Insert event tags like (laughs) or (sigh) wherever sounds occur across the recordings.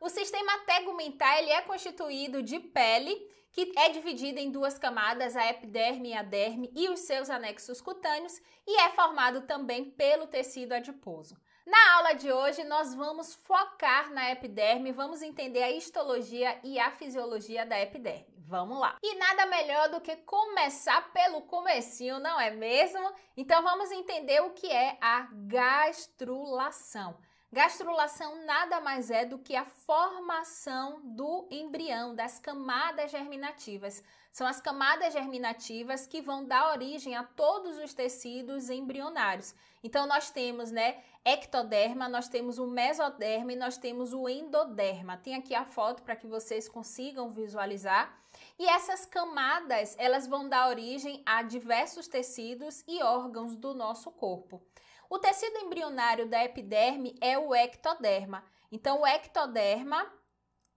O sistema tegumentar ele é constituído de pele, que é dividida em duas camadas, a epiderme e a derme, e os seus anexos cutâneos, e é formado também pelo tecido adiposo. Na aula de hoje, nós vamos focar na epiderme, vamos entender a histologia e a fisiologia da epiderme. Vamos lá! E nada melhor do que começar pelo comecinho, não é mesmo? Então vamos entender o que é a gastrulação. Gastrulação nada mais é do que a formação do embrião, das camadas germinativas. São as camadas germinativas que vão dar origem a todos os tecidos embrionários. Então nós temos, né, ectoderma, nós temos o mesoderma e nós temos o endoderma. Tem aqui a foto para que vocês consigam visualizar. E essas camadas, elas vão dar origem a diversos tecidos e órgãos do nosso corpo. O tecido embrionário da epiderme é o ectoderma. Então, o ectoderma,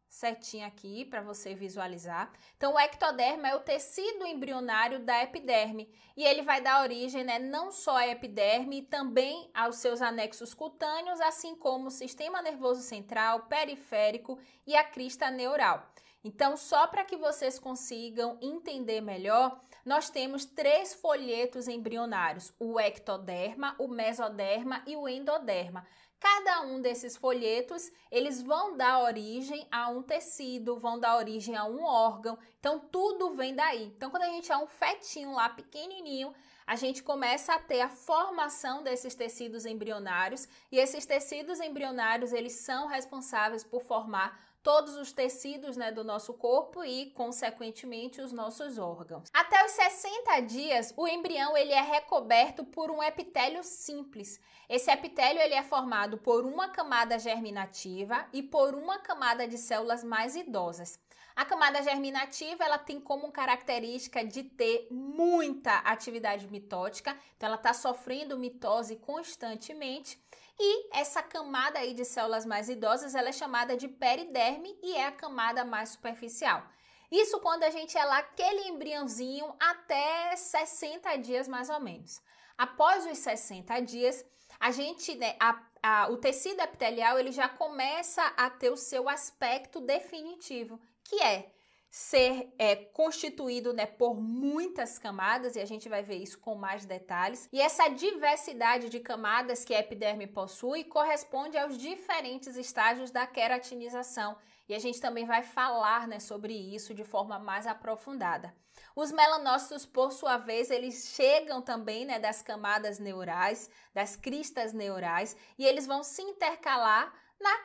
certinho aqui para você visualizar. Então, o ectoderma é o tecido embrionário da epiderme e ele vai dar origem né, não só à epiderme, também aos seus anexos cutâneos, assim como o sistema nervoso central, periférico e a crista neural. Então, só para que vocês consigam entender melhor, nós temos três folhetos embrionários: o ectoderma, o mesoderma e o endoderma. Cada um desses folhetos, eles vão dar origem a um tecido, vão dar origem a um órgão. Então tudo vem daí. Então quando a gente é um fetinho lá pequenininho, a gente começa a ter a formação desses tecidos embrionários e esses tecidos embrionários, eles são responsáveis por formar todos os tecidos né, do nosso corpo e, consequentemente, os nossos órgãos. Até os 60 dias, o embrião ele é recoberto por um epitélio simples. Esse epitélio ele é formado por uma camada germinativa e por uma camada de células mais idosas. A camada germinativa ela tem como característica de ter muita atividade mitótica, então ela está sofrendo mitose constantemente. E essa camada aí de células mais idosas, ela é chamada de periderme e é a camada mais superficial. Isso quando a gente é lá aquele embriãozinho até 60 dias mais ou menos. Após os 60 dias, a gente, né, a, a, o tecido epitelial ele já começa a ter o seu aspecto definitivo, que é ser é, constituído né, por muitas camadas, e a gente vai ver isso com mais detalhes. E essa diversidade de camadas que a epiderme possui corresponde aos diferentes estágios da queratinização, e a gente também vai falar né, sobre isso de forma mais aprofundada. Os melanócitos, por sua vez, eles chegam também né, das camadas neurais, das cristas neurais, e eles vão se intercalar na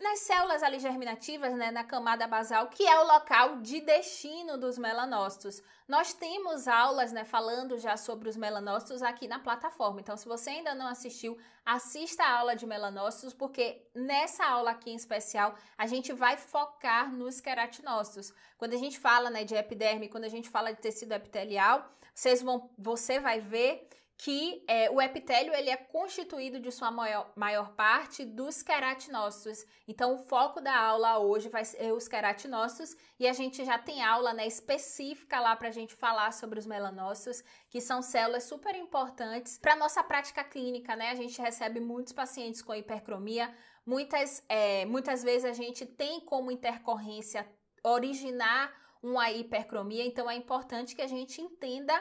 nas células ali germinativas, né, na camada basal, que é o local de destino dos melanócitos. Nós temos aulas, né, falando já sobre os melanócitos aqui na plataforma. Então, se você ainda não assistiu, assista a aula de melanócitos, porque nessa aula aqui em especial, a gente vai focar nos queratinócitos. Quando a gente fala, né, de epiderme, quando a gente fala de tecido epitelial, vocês vão, você vai ver que é, o epitélio ele é constituído de sua maior, maior, parte dos queratinócitos. Então, o foco da aula hoje vai ser os queratinócitos e a gente já tem aula né, específica lá para a gente falar sobre os melanócitos, que são células super importantes para nossa prática clínica. Né? A gente recebe muitos pacientes com hipercromia. Muitas, é, muitas vezes a gente tem como intercorrência originar uma hipercromia, então é importante que a gente entenda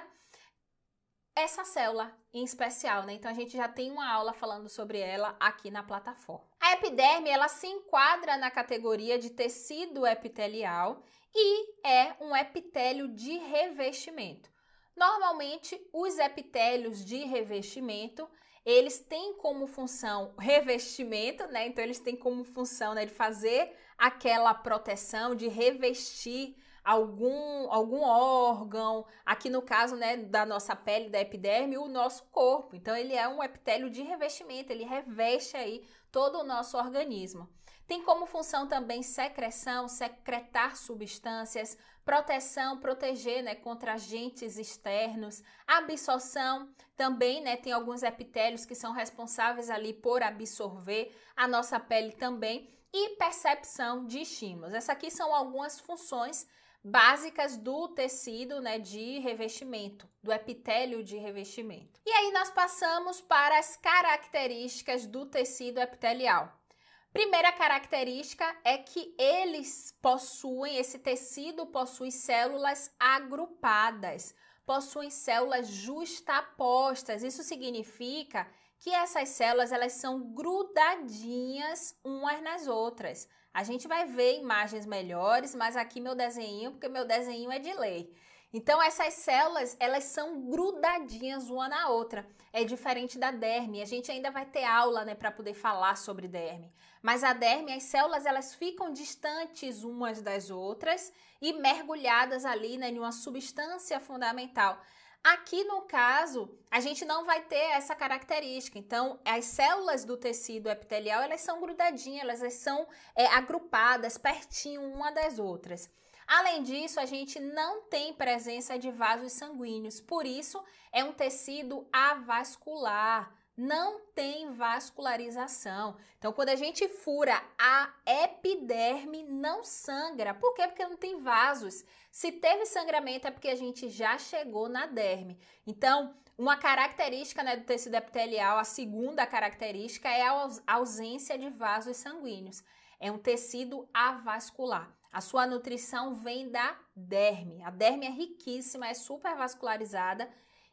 essa célula em especial, né? Então a gente já tem uma aula falando sobre ela aqui na plataforma. A epiderme, ela se enquadra na categoria de tecido epitelial e é um epitélio de revestimento. Normalmente, os epitélios de revestimento, eles têm como função revestimento, né? Então eles têm como função né, de fazer aquela proteção, de revestir algum, algum órgão, aqui no caso, né, da nossa pele, da epiderme, o nosso corpo. Então, ele é um epitélio de revestimento, ele reveste aí todo o nosso organismo. Tem como função também secreção, secretar substâncias, proteção, proteger né, contra agentes externos, absorção também, né? Tem alguns epitélios que são responsáveis ali por absorver a nossa pele também e percepção de estímulos. Essas aqui são algumas funções básicas do tecido né, de revestimento, do epitélio de revestimento. E aí nós passamos para as características do tecido epitelial. Primeira característica é que eles possuem, esse tecido possui células agrupadas, possuem células justapostas. Isso significa que essas células elas são grudadinhas umas nas outras. A gente vai ver imagens melhores, mas aqui meu desenho, porque meu desenho é de lei. Então essas células, elas são grudadinhas uma na outra. É diferente da derme. A gente ainda vai ter aula, né, para poder falar sobre derme. Mas a derme, as células, elas ficam distantes umas das outras e mergulhadas ali, né, em uma substância fundamental Aqui no caso, a gente não vai ter essa característica. Então, as células do tecido epitelial elas são grudadinhas, elas são é, agrupadas pertinho uma das outras. Além disso, a gente não tem presença de vasos sanguíneos, por isso é um tecido avascular não tem vascularização. Então, quando a gente fura a epiderme, não sangra. Por quê? Porque não tem vasos. Se teve sangramento, é porque a gente já chegou na derme. Então, uma característica né, do tecido epitelial, a segunda característica, é a ausência de vasos sanguíneos. É um tecido avascular. A sua nutrição vem da derme. A derme é riquíssima, é super vascularizada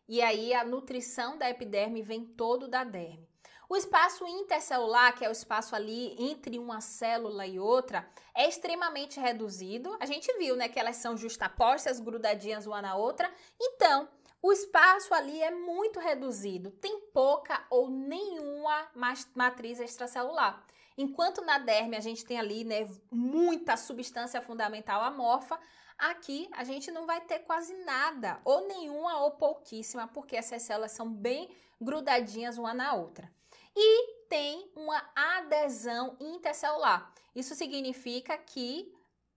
e aí a nutrição da epiderme vem todo da derme. O espaço intercelular, que é o espaço ali entre uma célula e outra, é extremamente reduzido. A gente viu, né, que elas são justapostas, grudadinhas uma na outra. Então, o espaço ali é muito reduzido, tem pouca ou nenhuma matriz extracelular. Enquanto na derme a gente tem ali né, muita substância fundamental amorfa, Aqui a gente não vai ter quase nada, ou nenhuma ou pouquíssima, porque essas células são bem grudadinhas uma na outra. E tem uma adesão intercelular. Isso significa que,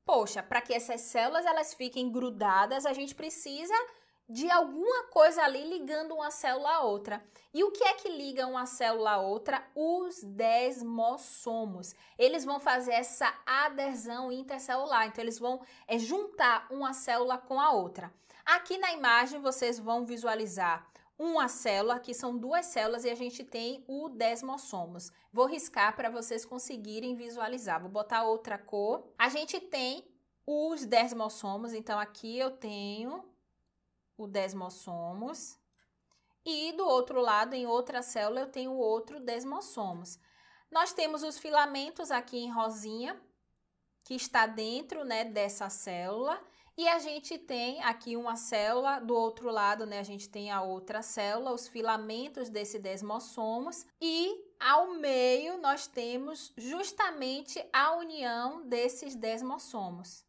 poxa, para que essas células elas fiquem grudadas, a gente precisa de alguma coisa ali ligando uma célula a outra. E o que é que liga uma célula a outra? Os desmossomos. Eles vão fazer essa adesão intercelular, então eles vão é, juntar uma célula com a outra. Aqui na imagem vocês vão visualizar uma célula, Aqui são duas células e a gente tem o desmossomos. Vou riscar para vocês conseguirem visualizar. Vou botar outra cor. A gente tem os desmossomos, então aqui eu tenho o desmossomos. E do outro lado, em outra célula, eu tenho outro desmossomos. Nós temos os filamentos aqui em rosinha, que está dentro né, dessa célula. E a gente tem aqui uma célula, do outro lado, né, a gente tem a outra célula, os filamentos desse desmossomos, e ao meio nós temos justamente a união desses desmossomos.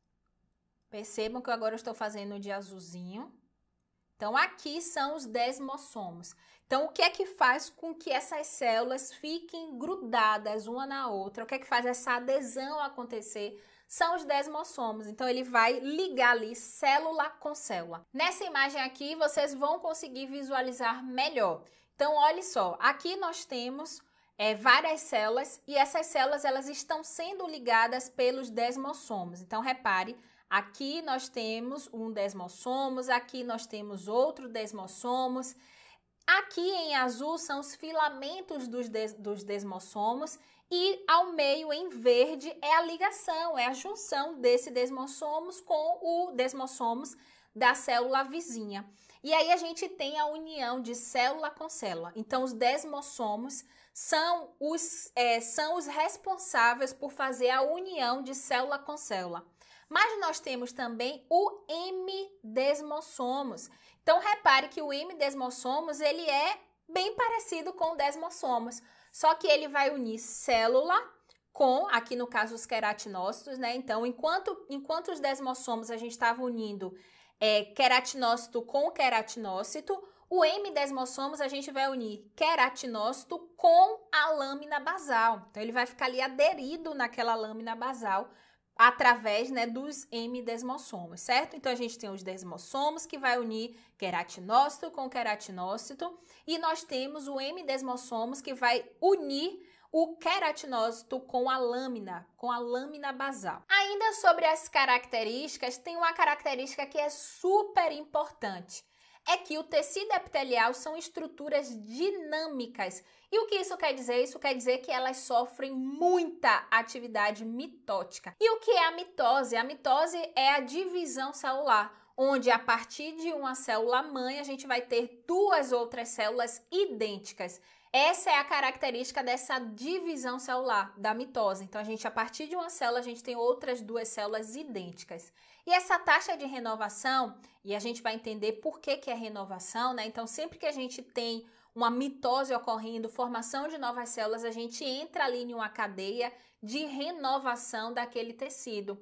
Percebam que agora eu estou fazendo de azulzinho. Então, aqui são os desmossomos. Então, o que é que faz com que essas células fiquem grudadas uma na outra? O que é que faz essa adesão acontecer? São os desmossomos. Então, ele vai ligar ali célula com célula. Nessa imagem aqui, vocês vão conseguir visualizar melhor. Então, olhe só. Aqui nós temos é, várias células e essas células elas estão sendo ligadas pelos desmossomos. Então, repare Aqui nós temos um desmossomos, aqui nós temos outro desmossomos. Aqui em azul são os filamentos dos, des, dos desmossomos e ao meio em verde é a ligação, é a junção desse desmossomos com o desmossomos da célula vizinha. E aí a gente tem a união de célula com célula. Então, os desmossomos são os, é, são os responsáveis por fazer a união de célula com célula. Mas nós temos também o M-desmossomos. Então repare que o M-desmossomos ele é bem parecido com o desmossomos, só que ele vai unir célula com, aqui no caso, os queratinócitos, né? Então, enquanto, enquanto os desmossomos a gente estava unindo é, queratinócito com queratinócito, o M-desmossomos a gente vai unir queratinócito com a lâmina basal. Então, ele vai ficar ali aderido naquela lâmina basal através né, dos m desmossomos, certo? Então a gente tem os desmossomos que vai unir queratinócito com queratinócito e nós temos o M-desmossomos que vai unir o queratinócito com a lâmina, com a lâmina basal. Ainda sobre as características, tem uma característica que é super importante, é que o tecido epitelial são estruturas dinâmicas e o que isso quer dizer? Isso quer dizer que elas sofrem muita atividade mitótica. E o que é a mitose? A mitose é a divisão celular onde a partir de uma célula mãe a gente vai ter duas outras células idênticas. Essa é a característica dessa divisão celular da mitose. Então a gente a partir de uma célula a gente tem outras duas células idênticas. E essa taxa de renovação, e a gente vai entender por que, que é renovação, né? Então, sempre que a gente tem uma mitose ocorrendo, formação de novas células, a gente entra ali em uma cadeia de renovação daquele tecido.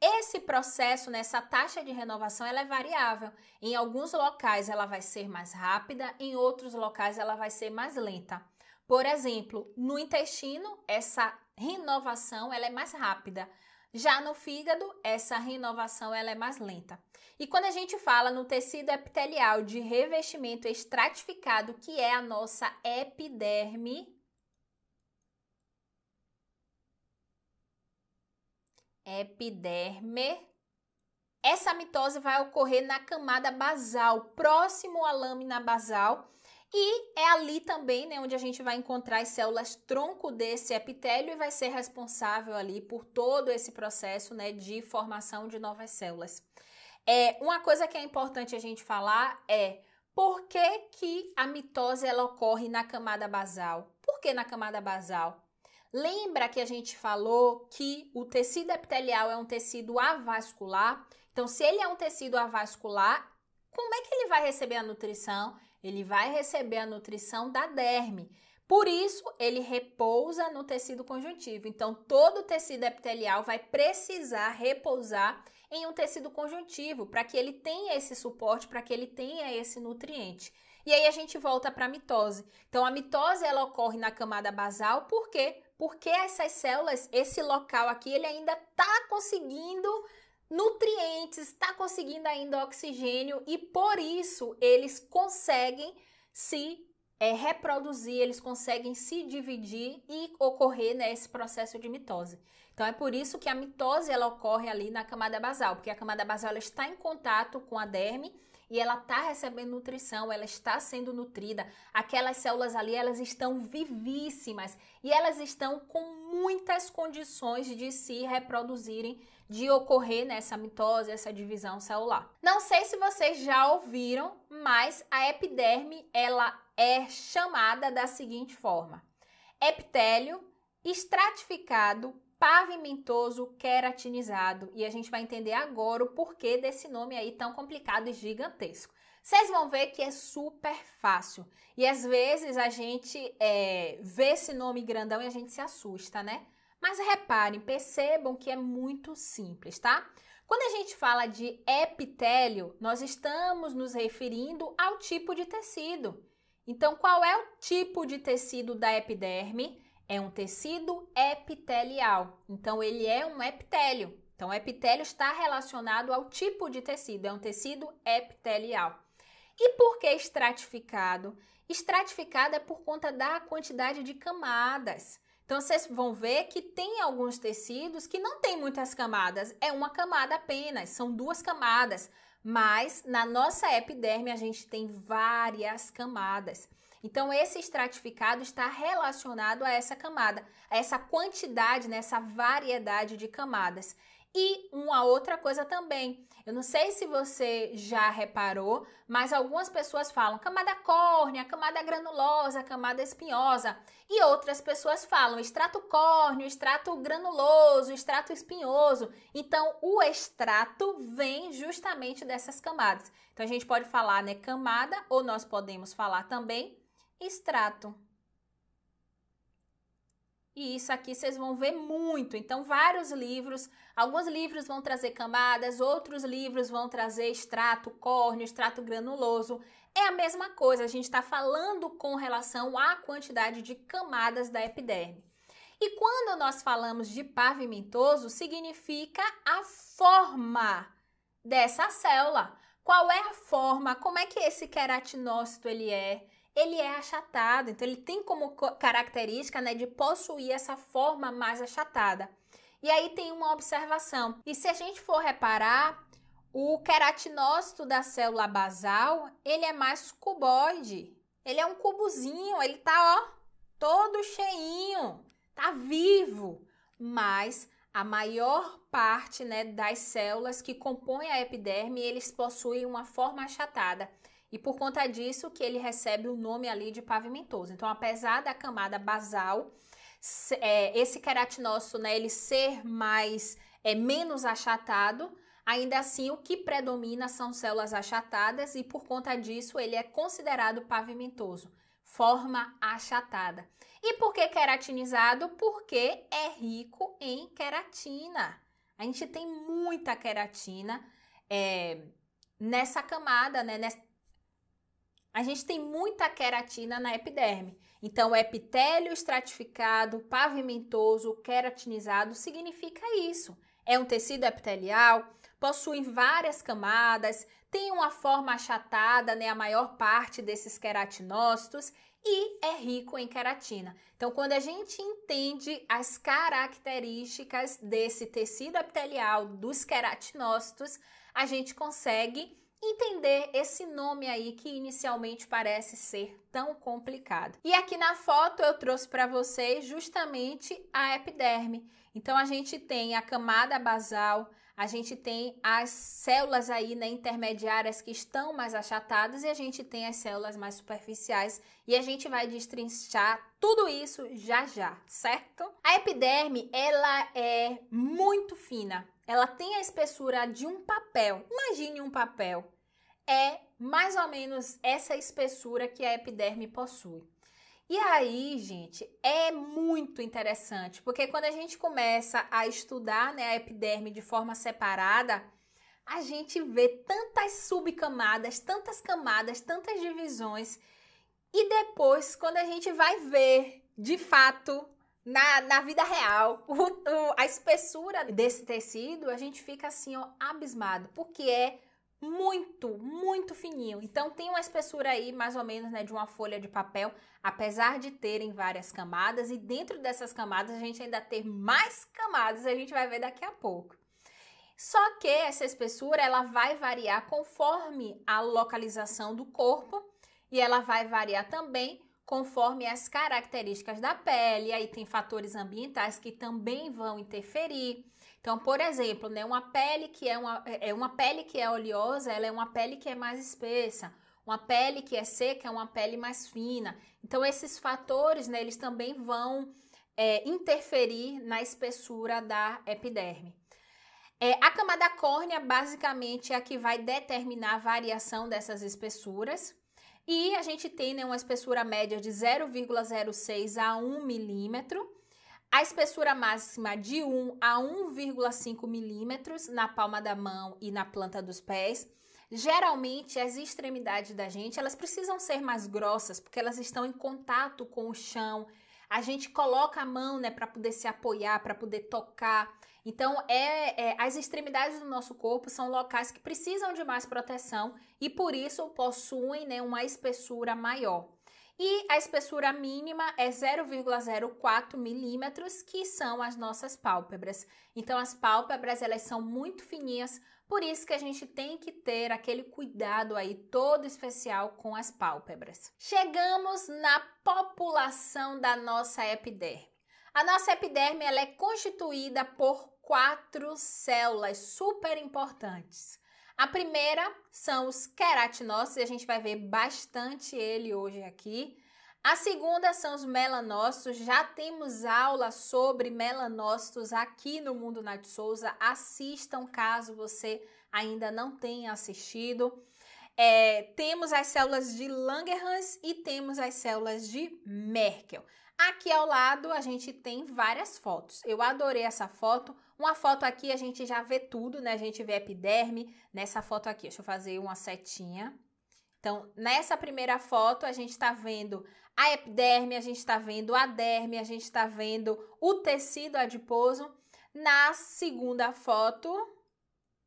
Esse processo, nessa né, taxa de renovação, ela é variável. Em alguns locais ela vai ser mais rápida, em outros locais ela vai ser mais lenta. Por exemplo, no intestino, essa renovação ela é mais rápida. Já no fígado, essa renovação ela é mais lenta. E quando a gente fala no tecido epitelial de revestimento estratificado, que é a nossa epiderme, epiderme, essa mitose vai ocorrer na camada basal, próximo à lâmina basal, e é ali também, né, onde a gente vai encontrar as células tronco desse epitélio e vai ser responsável ali por todo esse processo, né, de formação de novas células. É, uma coisa que é importante a gente falar é por que, que a mitose ela ocorre na camada basal? Por que na camada basal? Lembra que a gente falou que o tecido epitelial é um tecido avascular? Então, se ele é um tecido avascular, como é que ele vai receber a nutrição? Ele vai receber a nutrição da derme. Por isso, ele repousa no tecido conjuntivo. Então, todo o tecido epitelial vai precisar repousar em um tecido conjuntivo para que ele tenha esse suporte, para que ele tenha esse nutriente. E aí a gente volta para a mitose. Então, a mitose ela ocorre na camada basal, por quê? Porque essas células, esse local aqui, ele ainda está conseguindo nutrientes, está conseguindo ainda oxigênio e por isso eles conseguem se é, reproduzir, eles conseguem se dividir e ocorrer né, esse processo de mitose. Então é por isso que a mitose ela ocorre ali na camada basal, porque a camada basal ela está em contato com a derme e ela está recebendo nutrição, ela está sendo nutrida. Aquelas células ali, elas estão vivíssimas e elas estão com muitas condições de se reproduzirem de ocorrer nessa né, mitose, essa divisão celular. Não sei se vocês já ouviram, mas a epiderme ela é chamada da seguinte forma: epitélio estratificado pavimentoso queratinizado. E a gente vai entender agora o porquê desse nome aí tão complicado e gigantesco. Vocês vão ver que é super fácil. E às vezes a gente é, vê esse nome grandão e a gente se assusta, né? Mas reparem, percebam que é muito simples, tá? Quando a gente fala de epitélio, nós estamos nos referindo ao tipo de tecido. Então, qual é o tipo de tecido da epiderme? É um tecido epitelial. Então, ele é um epitélio. Então, o epitélio está relacionado ao tipo de tecido, é um tecido epitelial. E por que estratificado? Estratificado é por conta da quantidade de camadas. Então vocês vão ver que tem alguns tecidos que não tem muitas camadas, é uma camada apenas, são duas camadas, mas na nossa epiderme a gente tem várias camadas. Então esse estratificado está relacionado a essa camada, a essa quantidade, nessa né, variedade de camadas. E uma outra coisa também, eu não sei se você já reparou, mas algumas pessoas falam camada córnea, camada granulosa, camada espinhosa, e outras pessoas falam extrato córneo, extrato granuloso, extrato espinhoso. Então, o extrato vem justamente dessas camadas. Então, a gente pode falar, né, camada, ou nós podemos falar também extrato. E isso aqui vocês vão ver muito. Então, vários livros, alguns livros vão trazer camadas, outros livros vão trazer extrato córneo, extrato granuloso. É a mesma coisa, a gente está falando com relação à quantidade de camadas da epiderme. E quando nós falamos de pavimentoso, significa a forma dessa célula. Qual é a forma? Como é que esse queratinócito ele é? ele é achatado, então ele tem como característica né, de possuir essa forma mais achatada. E aí tem uma observação. E se a gente for reparar, o queratinócito da célula basal, ele é mais cuboide. Ele é um cubozinho, ele tá, ó, todo cheinho, tá vivo. Mas a maior parte, né, das células que compõem a epiderme, eles possuem uma forma achatada. E por conta disso que ele recebe o nome ali de pavimentoso. Então, apesar da camada basal, é, esse queratinócito, né, ele ser mais, é, menos achatado, ainda assim o que predomina são células achatadas e por conta disso ele é considerado pavimentoso forma achatada. E por que queratinizado? Porque é rico em queratina. A gente tem muita queratina é, nessa camada, né? A gente tem muita queratina na epiderme. Então, epitélio estratificado, pavimentoso, queratinizado significa isso. É um tecido epitelial, possui várias camadas, tem uma forma achatada, né, a maior parte desses queratinócitos e é rico em queratina. Então, quando a gente entende as características desse tecido epitelial dos queratinócitos, a gente consegue entender esse nome aí que inicialmente parece ser tão complicado. E aqui na foto eu trouxe para vocês justamente a epiderme. Então a gente tem a camada basal, a gente tem as células aí, né, intermediárias que estão mais achatadas e a gente tem as células mais superficiais e a gente vai destrinchar tudo isso já já, certo? A epiderme, ela é muito fina. Ela tem a espessura de um papel. Imagine um papel. É mais ou menos essa espessura que a epiderme possui. E aí, gente, é muito interessante, porque quando a gente começa a estudar né, a epiderme de forma separada, a gente vê tantas subcamadas, tantas camadas, tantas divisões. E depois, quando a gente vai ver de fato na, na vida real (laughs) o, o, a espessura desse tecido, a gente fica assim, ó, abismado, porque é muito, muito fininho. Então tem uma espessura aí mais ou menos, né, de uma folha de papel, apesar de terem várias camadas e dentro dessas camadas a gente ainda ter mais camadas, a gente vai ver daqui a pouco. Só que essa espessura ela vai variar conforme a localização do corpo e ela vai variar também conforme as características da pele. Aí tem fatores ambientais que também vão interferir. Então, por exemplo, né, uma pele que é uma, é, é uma pele que é oleosa, ela é uma pele que é mais espessa. Uma pele que é seca é uma pele mais fina. Então, esses fatores, né, eles também vão é, interferir na espessura da epiderme. É, a camada córnea, basicamente, é a que vai determinar a variação dessas espessuras. E a gente tem né, uma espessura média de 0,06 a 1 milímetro a espessura máxima de 1 a 1,5 milímetros na palma da mão e na planta dos pés. Geralmente as extremidades da gente elas precisam ser mais grossas porque elas estão em contato com o chão. A gente coloca a mão, né, para poder se apoiar, para poder tocar. Então, é, é, as extremidades do nosso corpo são locais que precisam de mais proteção e por isso possuem né, uma espessura maior. E a espessura mínima é 0,04 milímetros, que são as nossas pálpebras. Então, as pálpebras elas são muito fininhas, por isso que a gente tem que ter aquele cuidado aí todo especial com as pálpebras. Chegamos na população da nossa epiderme. A nossa epiderme ela é constituída por quatro células super importantes. A primeira são os queratinócitos, e a gente vai ver bastante ele hoje aqui. A segunda são os melanócitos, já temos aula sobre melanócitos aqui no Mundo Nath Souza, assistam caso você ainda não tenha assistido. É, temos as células de Langerhans e temos as células de Merkel. Aqui ao lado a gente tem várias fotos. Eu adorei essa foto. Uma foto aqui a gente já vê tudo, né? A gente vê epiderme nessa foto aqui. Deixa eu fazer uma setinha. Então, nessa primeira foto, a gente está vendo a epiderme, a gente está vendo a derme, a gente está vendo o tecido adiposo. Na segunda foto,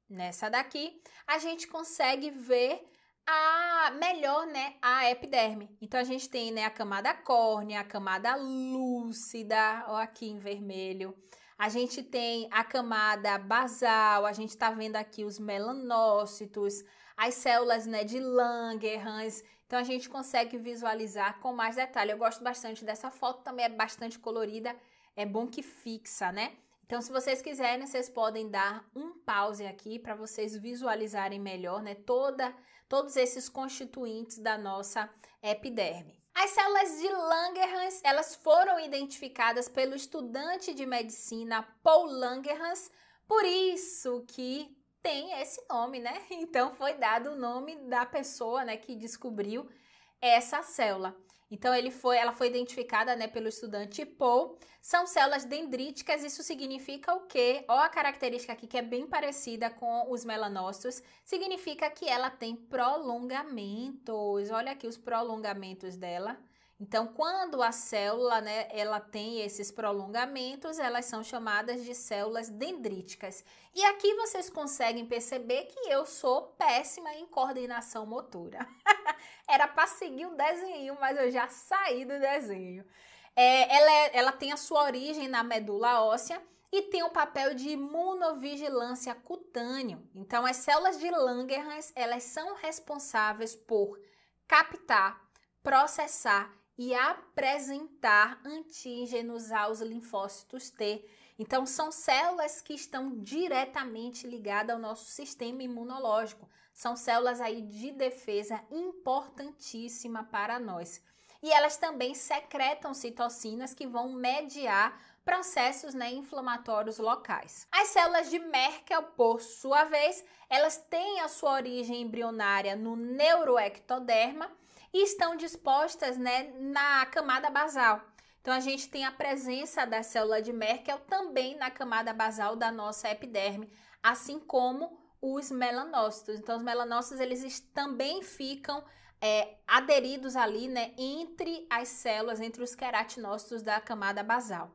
nessa daqui, a gente consegue ver a melhor, né, a epiderme. Então a gente tem, né, a camada córnea, a camada lúcida, ó aqui em vermelho. A gente tem a camada basal, a gente tá vendo aqui os melanócitos, as células, né, de Langerhans. Então a gente consegue visualizar com mais detalhe. Eu gosto bastante dessa foto, também é bastante colorida, é bom que fixa, né? Então, se vocês quiserem, vocês podem dar um pause aqui para vocês visualizarem melhor, né? Toda todos esses constituintes da nossa epiderme. As células de Langerhans, elas foram identificadas pelo estudante de medicina Paul Langerhans, por isso que tem esse nome, né? (laughs) Então foi dado o nome da pessoa, né, que descobriu essa célula. Então ele foi, ela foi identificada né, pelo estudante Paul. São células dendríticas, isso significa o quê? Ó a característica aqui que é bem parecida com os melanócitos, significa que ela tem prolongamentos. Olha aqui os prolongamentos dela. Então, quando a célula, né, ela tem esses prolongamentos, elas são chamadas de células dendríticas. E aqui vocês conseguem perceber que eu sou péssima em coordenação motora. (laughs) Era para seguir o desenho, mas eu já saí do desenho. É, ela, é, ela tem a sua origem na medula óssea e tem o um papel de imunovigilância cutânea. Então, as células de Langerhans, elas são responsáveis por captar, processar e apresentar antígenos aos linfócitos T. Então, são células que estão diretamente ligadas ao nosso sistema imunológico. São células aí de defesa importantíssima para nós. E elas também secretam citocinas que vão mediar processos né, inflamatórios locais. As células de Merkel, por sua vez, elas têm a sua origem embrionária no neuroectoderma estão dispostas né, na camada basal. Então, a gente tem a presença da célula de Merkel também na camada basal da nossa epiderme, assim como os melanócitos. Então, os melanócitos, eles também ficam é, aderidos ali, né, entre as células, entre os queratinócitos da camada basal.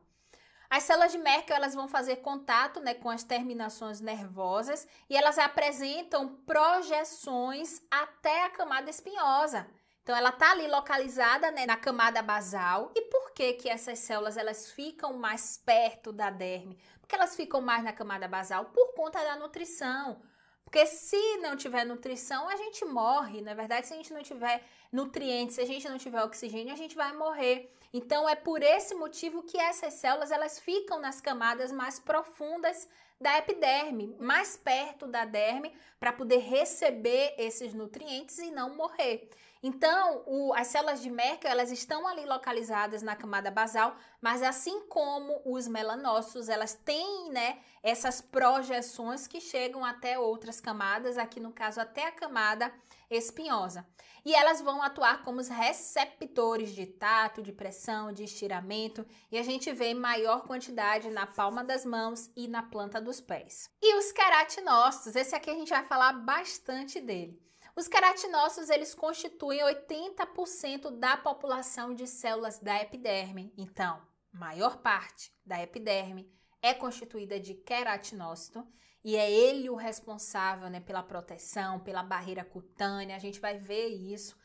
As células de Merkel, elas vão fazer contato, né, com as terminações nervosas e elas apresentam projeções até a camada espinhosa. Então ela está ali localizada né, na camada basal. E por que que essas células elas ficam mais perto da derme? Porque elas ficam mais na camada basal por conta da nutrição. Porque se não tiver nutrição, a gente morre. Na é verdade, se a gente não tiver nutrientes, se a gente não tiver oxigênio, a gente vai morrer. Então é por esse motivo que essas células elas ficam nas camadas mais profundas da epiderme, mais perto da derme, para poder receber esses nutrientes e não morrer. Então, o, as células de Merkel, elas estão ali localizadas na camada basal, mas assim como os melanócitos, elas têm, né, essas projeções que chegam até outras camadas, aqui no caso até a camada espinhosa. E elas vão atuar como os receptores de tato, de pressão, de estiramento, e a gente vê maior quantidade na palma das mãos e na planta dos pés. E os queratinócitos, esse aqui a gente vai falar bastante dele. Os queratinócitos, eles constituem 80% da população de células da epiderme. Então, maior parte da epiderme é constituída de queratinócito e é ele o responsável né, pela proteção, pela barreira cutânea. A gente vai ver isso.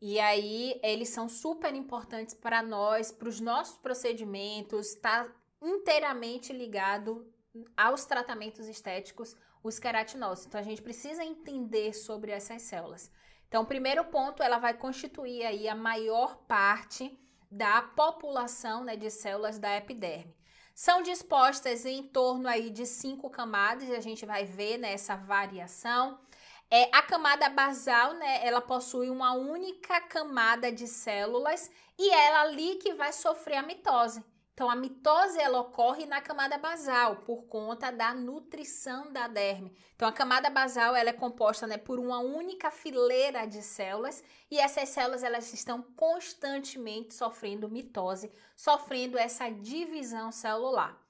E aí, eles são super importantes para nós, para os nossos procedimentos, está inteiramente ligado aos tratamentos estéticos os queratinócitos. Então a gente precisa entender sobre essas células. Então, primeiro ponto, ela vai constituir aí a maior parte da população né, de células da epiderme. São dispostas em torno aí de cinco camadas, e a gente vai ver né, essa variação. É, a camada basal, né, ela possui uma única camada de células e é ela ali que vai sofrer a mitose. Então, a mitose ela ocorre na camada basal por conta da nutrição da derme. Então, a camada basal ela é composta né, por uma única fileira de células e essas células elas estão constantemente sofrendo mitose, sofrendo essa divisão celular.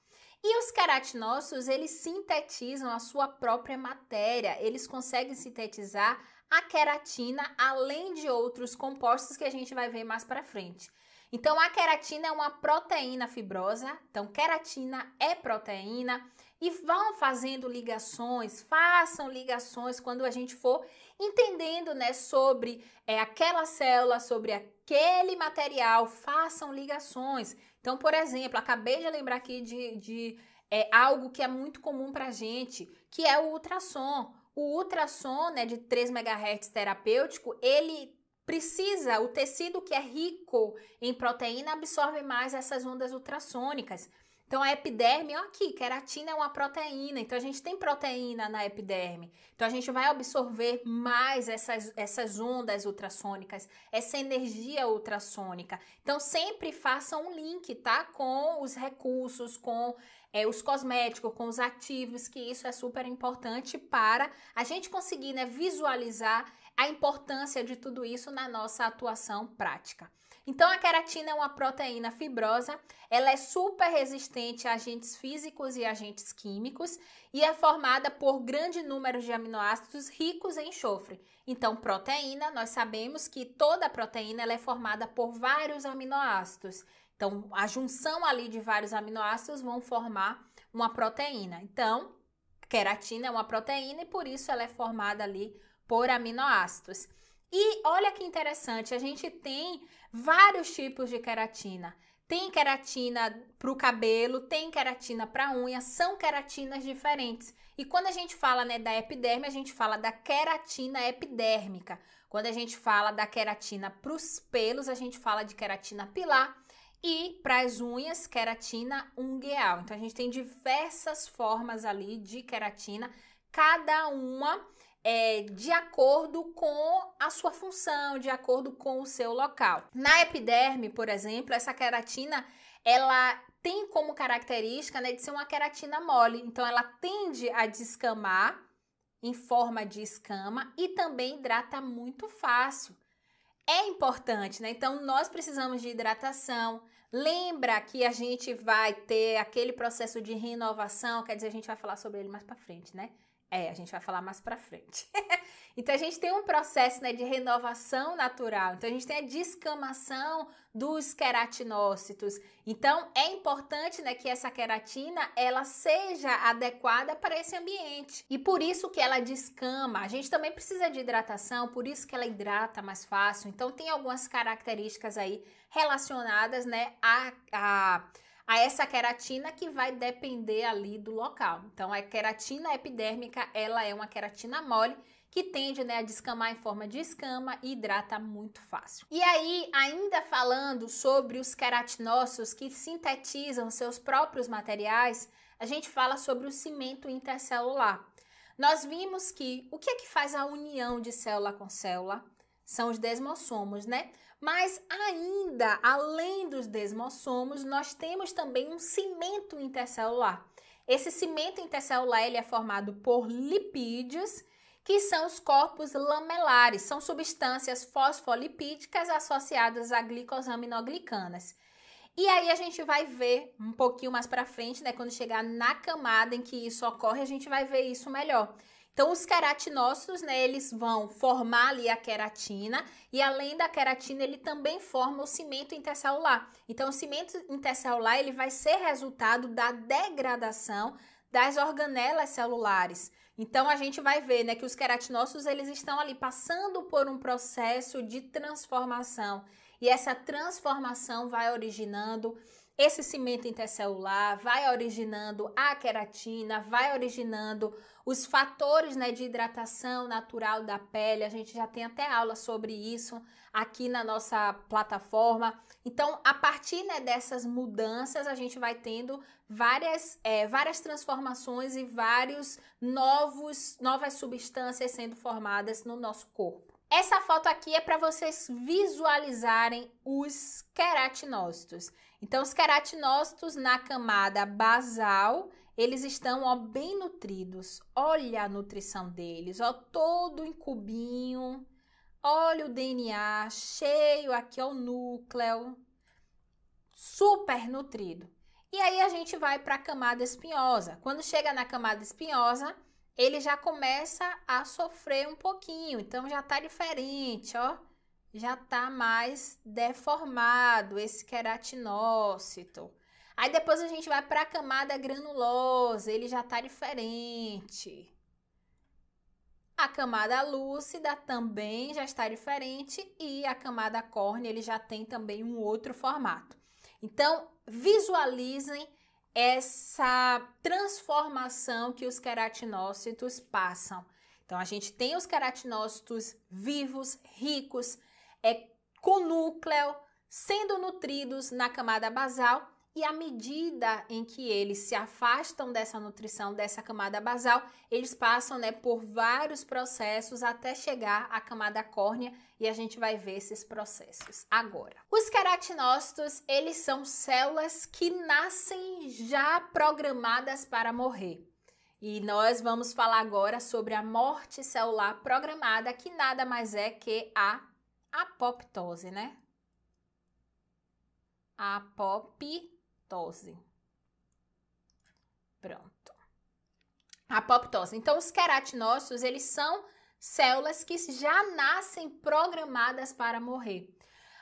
E os queratinócitos, eles sintetizam a sua própria matéria, eles conseguem sintetizar a queratina, além de outros compostos que a gente vai ver mais para frente. Então, a queratina é uma proteína fibrosa. Então, queratina é proteína. E vão fazendo ligações, façam ligações quando a gente for entendendo né, sobre é, aquela célula, sobre aquele material, façam ligações. Então, por exemplo, acabei de lembrar aqui de, de é, algo que é muito comum para gente, que é o ultrassom. O ultrassom né, de 3 MHz terapêutico, ele precisa, o tecido que é rico em proteína absorve mais essas ondas ultrassônicas. Então a epiderme, olha aqui, queratina é uma proteína, então a gente tem proteína na epiderme. Então a gente vai absorver mais essas, essas ondas ultrassônicas, essa energia ultrassônica. Então sempre faça um link, tá? Com os recursos, com é, os cosméticos, com os ativos, que isso é super importante para a gente conseguir né, visualizar a importância de tudo isso na nossa atuação prática. Então, a queratina é uma proteína fibrosa, ela é super resistente a agentes físicos e agentes químicos e é formada por grande número de aminoácidos ricos em enxofre. Então, proteína, nós sabemos que toda proteína é formada por vários aminoácidos. Então, a junção ali de vários aminoácidos vão formar uma proteína. Então, queratina é uma proteína e por isso ela é formada ali por aminoácidos. E olha que interessante, a gente tem vários tipos de queratina. Tem queratina para o cabelo, tem queratina para unha, são queratinas diferentes. E quando a gente fala né, da epiderme, a gente fala da queratina epidérmica. Quando a gente fala da queratina para os pelos, a gente fala de queratina pilar e para as unhas, queratina ungueal. Então a gente tem diversas formas ali de queratina, cada uma é, de acordo com a sua função, de acordo com o seu local. Na epiderme, por exemplo, essa queratina ela tem como característica né, de ser uma queratina mole, então ela tende a descamar em forma de escama e também hidrata muito fácil. É importante, né? Então nós precisamos de hidratação. Lembra que a gente vai ter aquele processo de renovação, quer dizer, a gente vai falar sobre ele mais para frente, né? É, a gente vai falar mais para frente. (laughs) então a gente tem um processo né, de renovação natural. Então a gente tem a descamação dos queratinócitos. Então é importante né, que essa queratina ela seja adequada para esse ambiente. E por isso que ela descama. A gente também precisa de hidratação, por isso que ela hidrata mais fácil. Então tem algumas características aí relacionadas né, a, a a essa queratina que vai depender ali do local. Então, a queratina epidérmica, ela é uma queratina mole que tende né, a descamar em forma de escama e hidrata muito fácil. E aí, ainda falando sobre os queratinócitos que sintetizam seus próprios materiais, a gente fala sobre o cimento intercelular. Nós vimos que o que é que faz a união de célula com célula? São os desmossomos, né? Mas ainda, além dos desmossomos, nós temos também um cimento intercelular. Esse cimento intercelular ele é formado por lipídios, que são os corpos lamelares, são substâncias fosfolipídicas associadas a glicosaminoglicanas. E aí a gente vai ver um pouquinho mais para frente, né, quando chegar na camada em que isso ocorre, a gente vai ver isso melhor. Então, os queratinócitos, né, eles vão formar ali a queratina e além da queratina, ele também forma o cimento intercelular. Então, o cimento intercelular, ele vai ser resultado da degradação das organelas celulares. Então a gente vai ver, né, que os queratinócitos eles estão ali passando por um processo de transformação e essa transformação vai originando esse cimento intercelular vai originando a queratina, vai originando os fatores né, de hidratação natural da pele. A gente já tem até aula sobre isso aqui na nossa plataforma. Então, a partir né, dessas mudanças, a gente vai tendo várias, é, várias transformações e vários novos, novas substâncias sendo formadas no nosso corpo. Essa foto aqui é para vocês visualizarem os queratinócitos. Então, os queratinócitos na camada basal, eles estão ó, bem nutridos. Olha a nutrição deles, ó, todo em cubinho. Olha o DNA cheio aqui, ó, o núcleo. Super nutrido. E aí a gente vai para a camada espinhosa. Quando chega na camada espinhosa, ele já começa a sofrer um pouquinho, então já tá diferente, ó já tá mais deformado esse queratinócito. Aí depois a gente vai para a camada granulosa, ele já tá diferente. A camada lúcida também já está diferente e a camada córnea ele já tem também um outro formato. Então, visualizem essa transformação que os queratinócitos passam. Então, a gente tem os queratinócitos vivos, ricos, é, com núcleo sendo nutridos na camada basal e à medida em que eles se afastam dessa nutrição, dessa camada basal, eles passam né, por vários processos até chegar à camada córnea e a gente vai ver esses processos agora. Os queratinócitos, eles são células que nascem já programadas para morrer. E nós vamos falar agora sobre a morte celular programada, que nada mais é que a apoptose, né? Apoptose. Pronto. Apoptose. Então, os queratinócitos, eles são células que já nascem programadas para morrer.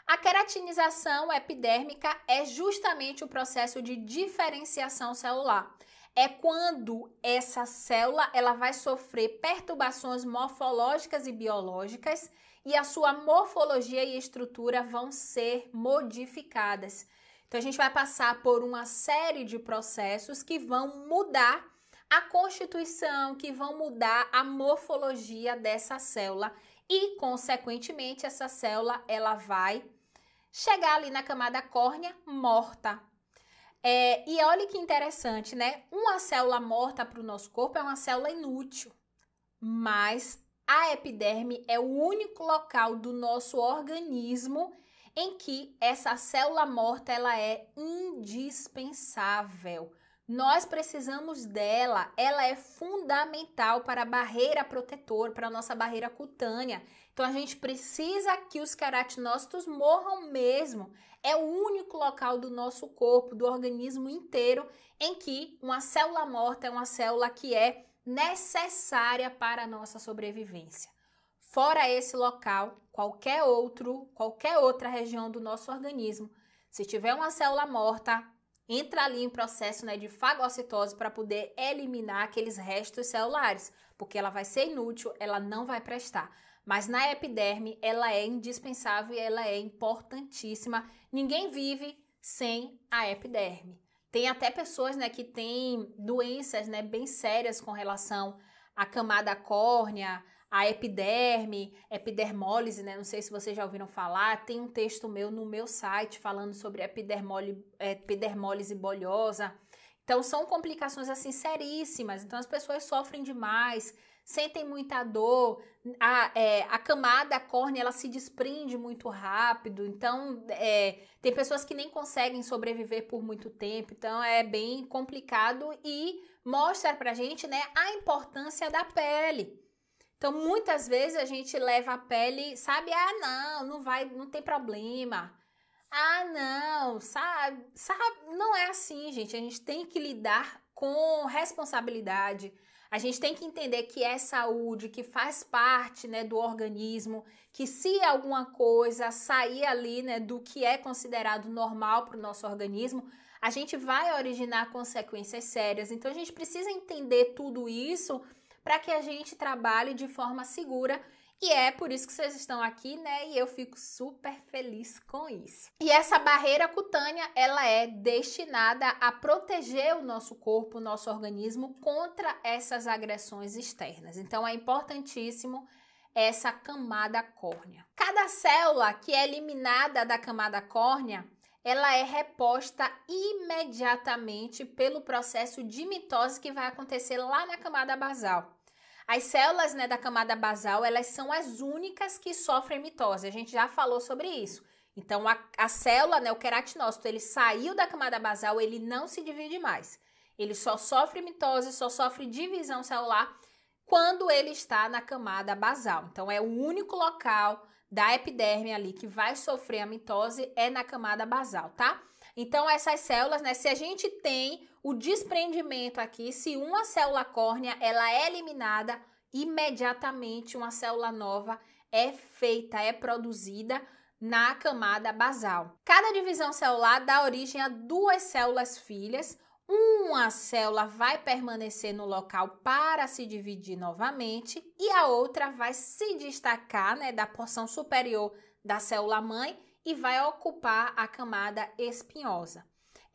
A queratinização epidérmica é justamente o processo de diferenciação celular. É quando essa célula ela vai sofrer perturbações morfológicas e biológicas e a sua morfologia e estrutura vão ser modificadas. Então a gente vai passar por uma série de processos que vão mudar a constituição, que vão mudar a morfologia dessa célula e consequentemente essa célula ela vai chegar ali na camada córnea morta. É, e olha que interessante, né? Uma célula morta para o nosso corpo é uma célula inútil, mas a epiderme é o único local do nosso organismo em que essa célula morta ela é indispensável. Nós precisamos dela, ela é fundamental para a barreira protetora, para a nossa barreira cutânea. Então a gente precisa que os queratinócitos morram mesmo. É o único local do nosso corpo, do organismo inteiro, em que uma célula morta é uma célula que é necessária para a nossa sobrevivência. Fora esse local, qualquer outro, qualquer outra região do nosso organismo, se tiver uma célula morta, entra ali em processo né, de fagocitose para poder eliminar aqueles restos celulares, porque ela vai ser inútil, ela não vai prestar. Mas na epiderme, ela é indispensável e ela é importantíssima. Ninguém vive sem a epiderme. Tem até pessoas, né, que têm doenças, né, bem sérias com relação à camada córnea, à epiderme, epidermólise, né? Não sei se vocês já ouviram falar. Tem um texto meu no meu site falando sobre epidermólise, epidermólise bolhosa. Então são complicações assim seríssimas. Então as pessoas sofrem demais sentem muita dor, a, é, a camada a córnea ela se desprende muito rápido, então é, tem pessoas que nem conseguem sobreviver por muito tempo, então é bem complicado e mostra pra gente né, a importância da pele. Então, muitas vezes a gente leva a pele, sabe? Ah, não, não vai, não tem problema. Ah, não, sabe? sabe? Não é assim, gente. A gente tem que lidar com responsabilidade. A gente tem que entender que é saúde, que faz parte né, do organismo, que se alguma coisa sair ali né, do que é considerado normal para o nosso organismo, a gente vai originar consequências sérias. Então a gente precisa entender tudo isso para que a gente trabalhe de forma segura e é por isso que vocês estão aqui, né? E eu fico super feliz com isso. E essa barreira cutânea, ela é destinada a proteger o nosso corpo, o nosso organismo contra essas agressões externas. Então é importantíssimo essa camada córnea. Cada célula que é eliminada da camada córnea, ela é reposta imediatamente pelo processo de mitose que vai acontecer lá na camada basal. As células né, da camada basal, elas são as únicas que sofrem mitose. A gente já falou sobre isso. Então, a, a célula, né, o queratinócito, ele saiu da camada basal, ele não se divide mais. Ele só sofre mitose, só sofre divisão celular quando ele está na camada basal. Então, é o único local da epiderme ali que vai sofrer a mitose é na camada basal, tá? Então, essas células, né, se a gente tem o desprendimento aqui, se uma célula córnea ela é eliminada, imediatamente uma célula nova é feita, é produzida na camada basal. Cada divisão celular dá origem a duas células filhas. Uma célula vai permanecer no local para se dividir novamente e a outra vai se destacar né, da porção superior da célula mãe e vai ocupar a camada espinhosa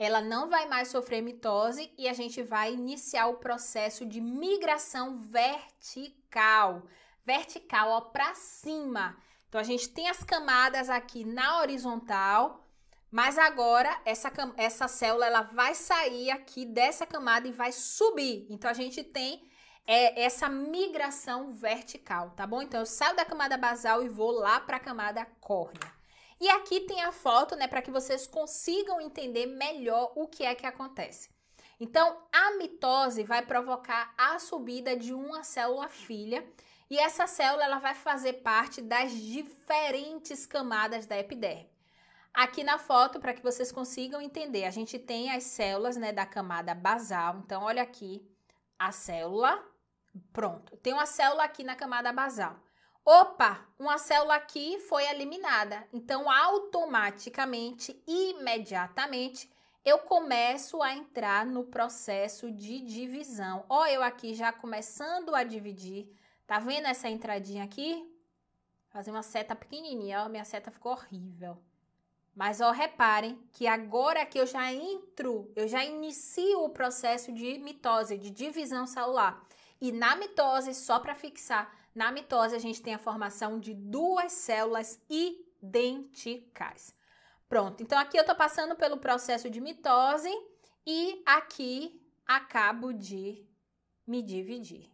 ela não vai mais sofrer mitose e a gente vai iniciar o processo de migração vertical. Vertical, ó, para cima. Então a gente tem as camadas aqui na horizontal, mas agora essa, essa célula ela vai sair aqui dessa camada e vai subir. Então a gente tem é, essa migração vertical, tá bom? Então eu saio da camada basal e vou lá para a camada córnea. E aqui tem a foto, né, para que vocês consigam entender melhor o que é que acontece. Então, a mitose vai provocar a subida de uma célula filha, e essa célula ela vai fazer parte das diferentes camadas da epiderme. Aqui na foto, para que vocês consigam entender, a gente tem as células né, da camada basal. Então, olha aqui a célula. Pronto, tem uma célula aqui na camada basal. Opa, uma célula aqui foi eliminada. Então, automaticamente, imediatamente, eu começo a entrar no processo de divisão. Ó, eu aqui já começando a dividir. Tá vendo essa entradinha aqui? Fazer uma seta pequenininha, ó, minha seta ficou horrível. Mas ó, reparem que agora que eu já entro, eu já inicio o processo de mitose, de divisão celular. E na mitose, só para fixar, na mitose, a gente tem a formação de duas células idênticas. Pronto, então aqui eu estou passando pelo processo de mitose e aqui acabo de me dividir.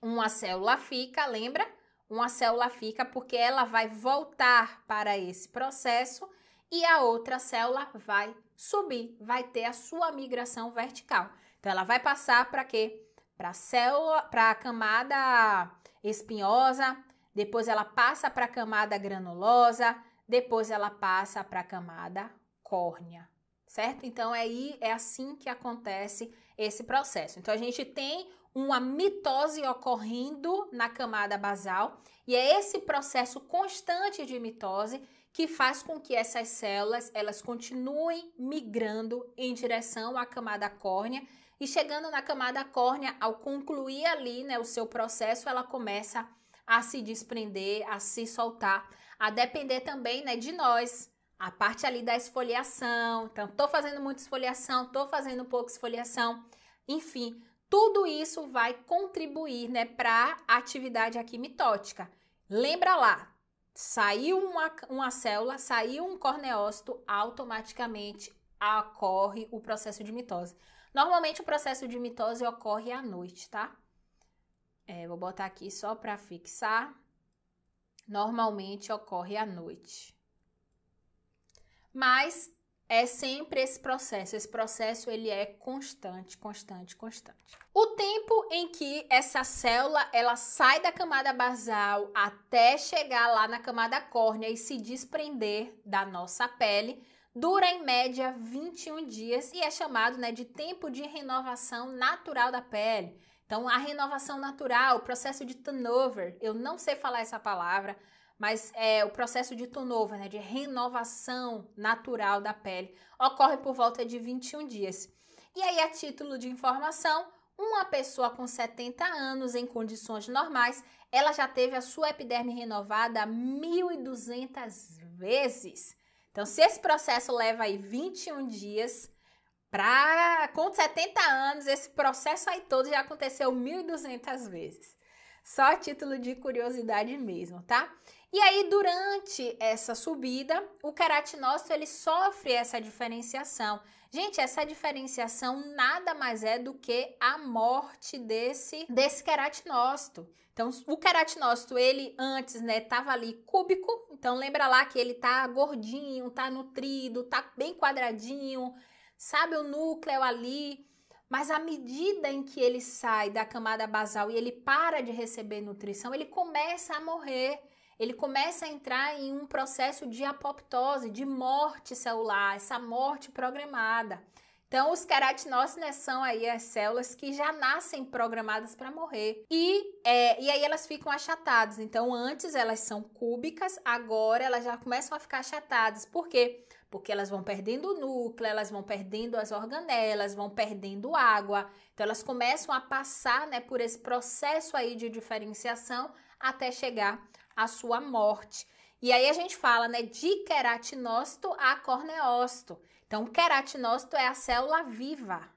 Uma célula fica, lembra? Uma célula fica porque ela vai voltar para esse processo e a outra célula vai subir, vai ter a sua migração vertical. Então ela vai passar para quê? para a célula, para a camada espinhosa, depois ela passa para a camada granulosa, depois ela passa para a camada córnea, certo? Então é aí é assim que acontece esse processo. Então a gente tem uma mitose ocorrendo na camada basal e é esse processo constante de mitose que faz com que essas células elas continuem migrando em direção à camada córnea e chegando na camada córnea, ao concluir ali né, o seu processo, ela começa a se desprender, a se soltar, a depender também né, de nós. A parte ali da esfoliação, então tô fazendo muita esfoliação, tô fazendo pouca esfoliação, enfim, tudo isso vai contribuir, né, para a atividade aqui mitótica. Lembra lá, saiu uma, uma célula, saiu um corneócito, automaticamente ocorre o processo de mitose. Normalmente o processo de mitose ocorre à noite, tá? É, vou botar aqui só para fixar. Normalmente ocorre à noite. Mas é sempre esse processo. Esse processo ele é constante, constante, constante. O tempo em que essa célula ela sai da camada basal até chegar lá na camada córnea e se desprender da nossa pele dura em média 21 dias e é chamado né, de tempo de renovação natural da pele. Então, a renovação natural, o processo de turnover, eu não sei falar essa palavra, mas é, o processo de turnover, né, de renovação natural da pele, ocorre por volta de 21 dias. E aí, a título de informação, uma pessoa com 70 anos em condições normais, ela já teve a sua epiderme renovada 1.200 vezes. Então, se esse processo leva aí 21 dias, pra, com 70 anos, esse processo aí todo já aconteceu 1.200 vezes. Só a título de curiosidade mesmo, tá? E aí, durante essa subida, o queratinócito ele sofre essa diferenciação. Gente, essa diferenciação nada mais é do que a morte desse, desse queratinócito. Então, o queratinócito, ele antes, né, tava ali cúbico. Então, lembra lá que ele tá gordinho, tá nutrido, tá bem quadradinho, sabe o núcleo ali. Mas à medida em que ele sai da camada basal e ele para de receber nutrição, ele começa a morrer. Ele começa a entrar em um processo de apoptose, de morte celular, essa morte programada. Então, os queratinócitos né, são aí as células que já nascem programadas para morrer. E, é, e aí elas ficam achatadas. Então, antes elas são cúbicas, agora elas já começam a ficar achatadas. Por quê? Porque elas vão perdendo o núcleo, elas vão perdendo as organelas, vão perdendo água. Então, elas começam a passar né, por esse processo aí de diferenciação até chegar à sua morte. E aí a gente fala né, de queratinócito a corneócito. Então, o queratinócito é a célula viva.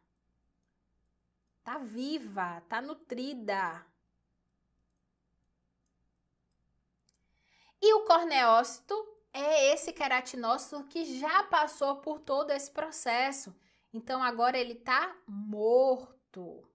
Tá viva, tá nutrida. E o corneócito é esse queratinócito que já passou por todo esse processo. Então agora ele tá morto.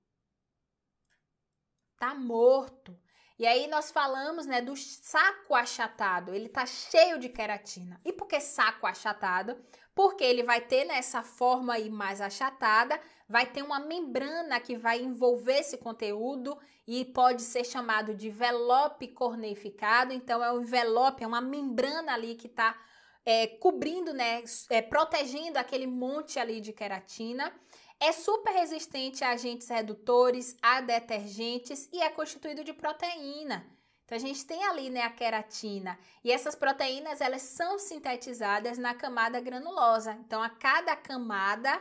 Tá morto. E aí nós falamos, né, do saco achatado. Ele tá cheio de queratina. E por que saco achatado? Porque ele vai ter nessa né, forma aí mais achatada, vai ter uma membrana que vai envolver esse conteúdo e pode ser chamado de envelope corneificado. Então é um envelope, é uma membrana ali que tá é, cobrindo, né, é, protegendo aquele monte ali de queratina. É super resistente a agentes redutores, a detergentes e é constituído de proteína. Então a gente tem ali né, a queratina e essas proteínas elas são sintetizadas na camada granulosa. Então a cada camada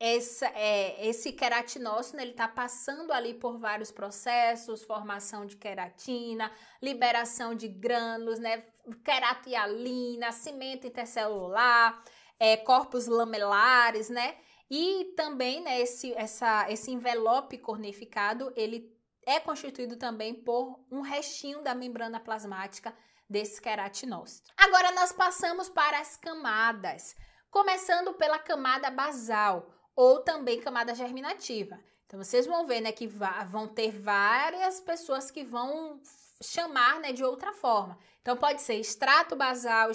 essa, é, esse queratinócito ele está passando ali por vários processos, formação de queratina, liberação de grânulos, né, queratialina, cimento intercelular, é, corpos lamelares, né? E também, né, esse, essa, esse envelope cornificado, ele é constituído também por um restinho da membrana plasmática desse queratinócito. Agora nós passamos para as camadas, começando pela camada basal ou também camada germinativa. Então vocês vão ver, né, que vão ter várias pessoas que vão chamar, né, de outra forma. Então pode ser extrato basal,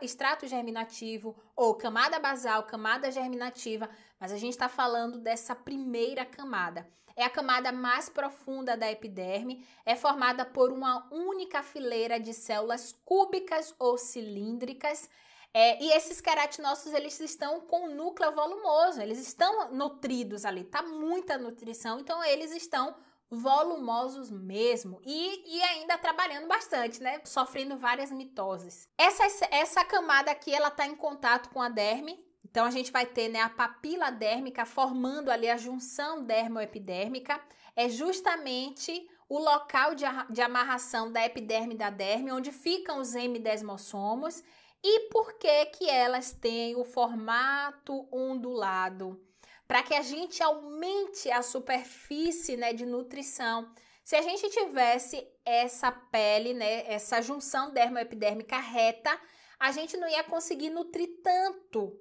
extrato germinativo ou camada basal, camada germinativa, mas a gente está falando dessa primeira camada. É a camada mais profunda da epiderme, é formada por uma única fileira de células cúbicas ou cilíndricas. É, e esses queratinócitos, eles estão com o núcleo volumoso, eles estão nutridos ali, tá muita nutrição, então eles estão volumosos mesmo e, e ainda trabalhando bastante, né? Sofrendo várias mitoses. Essa, essa camada aqui, ela está em contato com a derme, então a gente vai ter né, a papila dérmica formando ali a junção dermoepidérmica, é justamente o local de, de amarração da epiderme e da derme, onde ficam os m M-desmossomos. e por que que elas têm o formato ondulado, para que a gente aumente a superfície né, de nutrição. Se a gente tivesse essa pele, né, essa junção dermoepidérmica reta, a gente não ia conseguir nutrir tanto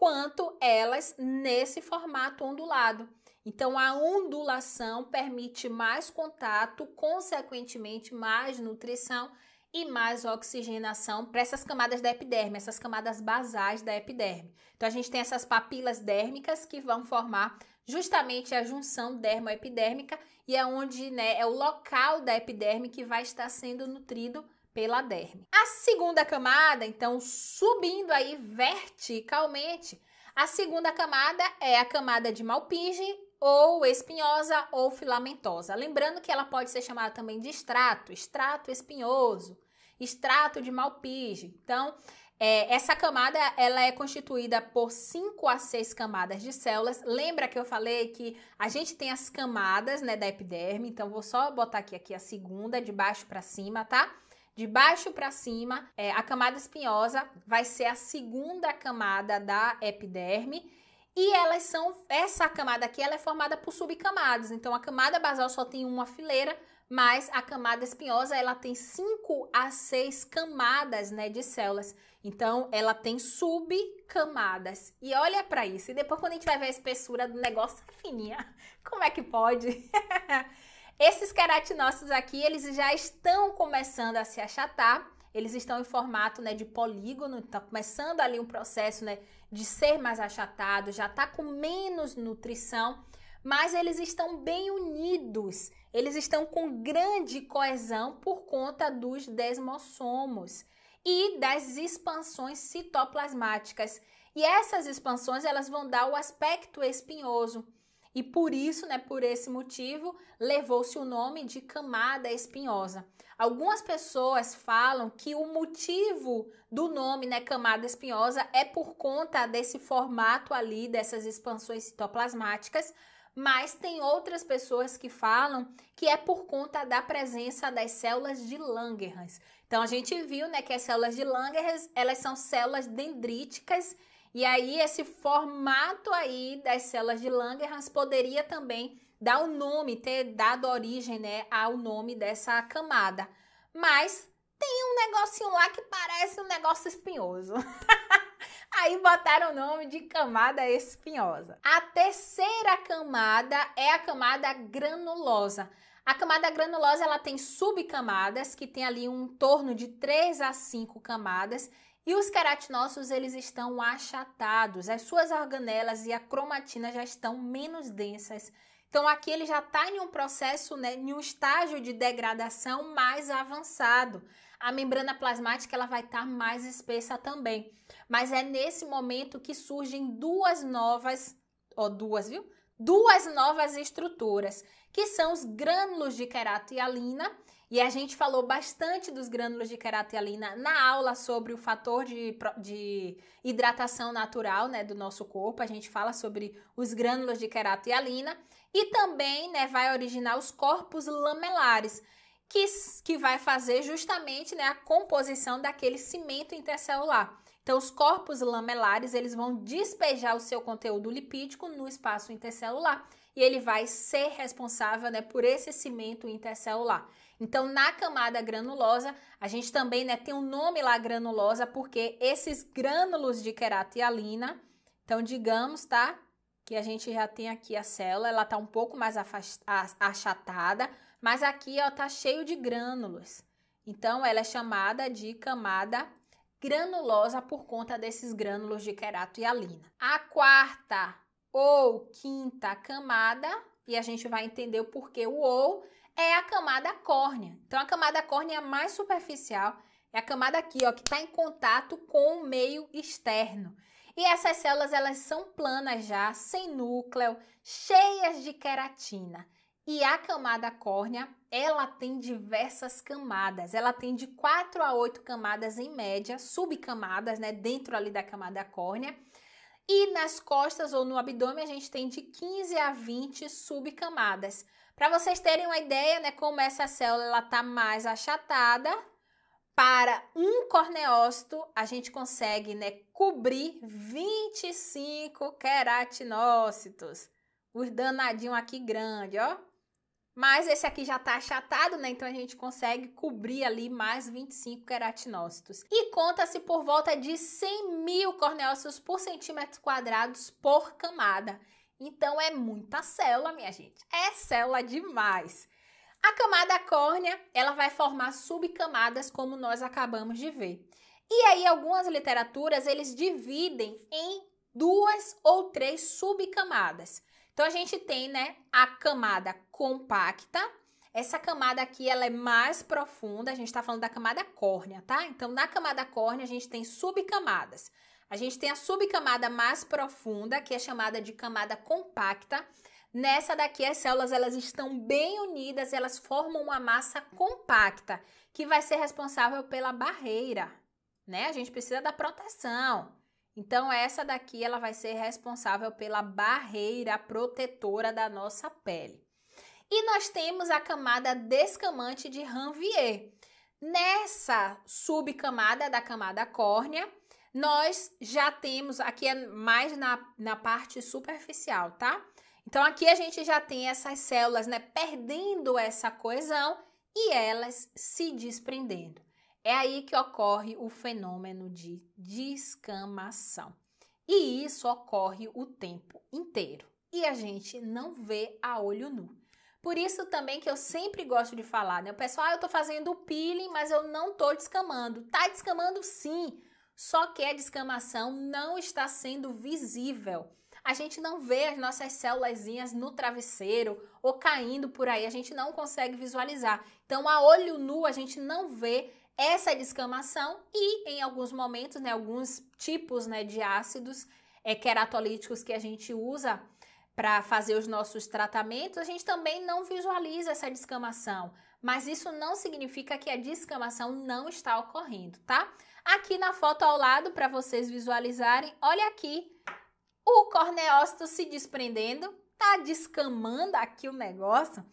quanto elas nesse formato ondulado. Então, a ondulação permite mais contato, consequentemente, mais nutrição e mais oxigenação para essas camadas da epiderme, essas camadas basais da epiderme. Então, a gente tem essas papilas dérmicas que vão formar justamente a junção dermoepidérmica e é onde né, é o local da epiderme que vai estar sendo nutrido pela derme. A segunda camada, então, subindo aí verticalmente, a segunda camada é a camada de Malpinge ou espinhosa ou filamentosa. Lembrando que ela pode ser chamada também de extrato, extrato espinhoso, extrato de malpige. Então, é, essa camada ela é constituída por 5 a 6 camadas de células. Lembra que eu falei que a gente tem as camadas né, da epiderme, então vou só botar aqui, aqui a segunda, de baixo para cima, tá? de baixo para cima, é, a camada espinhosa vai ser a segunda camada da epiderme. E elas são, essa camada aqui, ela é formada por subcamadas. Então, a camada basal só tem uma fileira, mas a camada espinhosa, ela tem 5 a 6 camadas, né, de células. Então, ela tem subcamadas. E olha para isso. E depois, quando a gente vai ver a espessura do negócio, é (laughs) fininha. Como é que pode? (laughs) Esses queratinócitos aqui, eles já estão começando a se achatar, eles estão em formato né, de polígono, está começando ali um processo né, de ser mais achatado, já está com menos nutrição, mas eles estão bem unidos, eles estão com grande coesão por conta dos desmossomos e das expansões citoplasmáticas. E essas expansões elas vão dar o aspecto espinhoso. E por isso, né, por esse motivo, levou-se o nome de camada espinhosa. Algumas pessoas falam que o motivo do nome, né, camada espinhosa é por conta desse formato ali dessas expansões citoplasmáticas, mas tem outras pessoas que falam que é por conta da presença das células de Langerhans. Então a gente viu, né, que as células de Langerhans, elas são células dendríticas e aí, esse formato aí das células de Langerhans poderia também dar o nome, ter dado origem né, ao nome dessa camada. Mas tem um negocinho lá que parece um negócio espinhoso. (laughs) Aí botaram o nome de camada espinhosa. A terceira camada é a camada granulosa. A camada granulosa ela tem subcamadas que tem ali um torno de 3 a 5 camadas e os queratinócitos, eles estão achatados, as suas organelas e a cromatina já estão menos densas. Então aqui ele já está em um processo, né, em um estágio de degradação mais avançado. A membrana plasmática ela vai estar tá mais espessa também. Mas é nesse momento que surgem duas novas, ó, duas, viu? Duas novas estruturas, que são os grânulos de queratina e a gente falou bastante dos grânulos de queratina na aula sobre o fator de, de hidratação natural né, do nosso corpo. A gente fala sobre os grânulos de queratina e também né, vai originar os corpos lamelares, que, que vai fazer justamente né, a composição daquele cimento intercelular. Então, os corpos lamelares eles vão despejar o seu conteúdo lipídico no espaço intercelular e ele vai ser responsável né, por esse cimento intercelular. Então, na camada granulosa, a gente também né, tem um nome lá granulosa, porque esses grânulos de queratialina, então digamos, tá? Que a gente já tem aqui a célula, ela tá um pouco mais achatada, mas aqui ó, tá cheio de grânulos. Então, ela é chamada de camada granulosa por conta desses grânulos de querato e alina. A quarta ou quinta camada, e a gente vai entender o porquê o ou, é a camada córnea. Então, a camada córnea é mais superficial, é a camada aqui, ó, que está em contato com o meio externo. E essas células, elas são planas já, sem núcleo, cheias de queratina. E a camada córnea, ela tem diversas camadas. Ela tem de 4 a 8 camadas em média, subcamadas, né, dentro ali da camada córnea. E nas costas ou no abdômen, a gente tem de 15 a 20 subcamadas. Para vocês terem uma ideia, né, como essa célula ela tá mais achatada, para um corneócito, a gente consegue né, cobrir 25 queratinócitos. Os danadinhos aqui grande, ó. Mas esse aqui já tá achatado, né? Então a gente consegue cobrir ali mais 25 queratinócitos. E conta-se por volta de 100 mil corneócitos por centímetro quadrados por camada. Então é muita célula, minha gente. É célula demais. A camada córnea, ela vai formar subcamadas como nós acabamos de ver. E aí algumas literaturas eles dividem em duas ou três subcamadas. Então a gente tem, né, a camada compacta. Essa camada aqui ela é mais profunda, a gente está falando da camada córnea, tá? Então na camada córnea a gente tem subcamadas. A gente tem a subcamada mais profunda, que é chamada de camada compacta. Nessa daqui as células elas estão bem unidas, elas formam uma massa compacta, que vai ser responsável pela barreira, né? A gente precisa da proteção. Então essa daqui ela vai ser responsável pela barreira protetora da nossa pele. E nós temos a camada descamante de Ranvier. Nessa subcamada da camada córnea, nós já temos, aqui é mais na, na parte superficial, tá? Então aqui a gente já tem essas células, né, perdendo essa coesão e elas se desprendendo. É aí que ocorre o fenômeno de descamação. E isso ocorre o tempo inteiro. E a gente não vê a olho nu. Por isso também que eu sempre gosto de falar, né? O pessoal, ah, eu tô fazendo peeling, mas eu não tô descamando. Tá descamando sim. Só que a descamação não está sendo visível. A gente não vê as nossas célulaszinhas no travesseiro ou caindo por aí, a gente não consegue visualizar. Então, a olho nu, a gente não vê essa descamação e em alguns momentos, né, alguns tipos, né, de ácidos é, queratolíticos que a gente usa para fazer os nossos tratamentos, a gente também não visualiza essa descamação, mas isso não significa que a descamação não está ocorrendo, tá? Aqui na foto ao lado, para vocês visualizarem, olha aqui o corneócito se desprendendo, tá descamando aqui o negócio.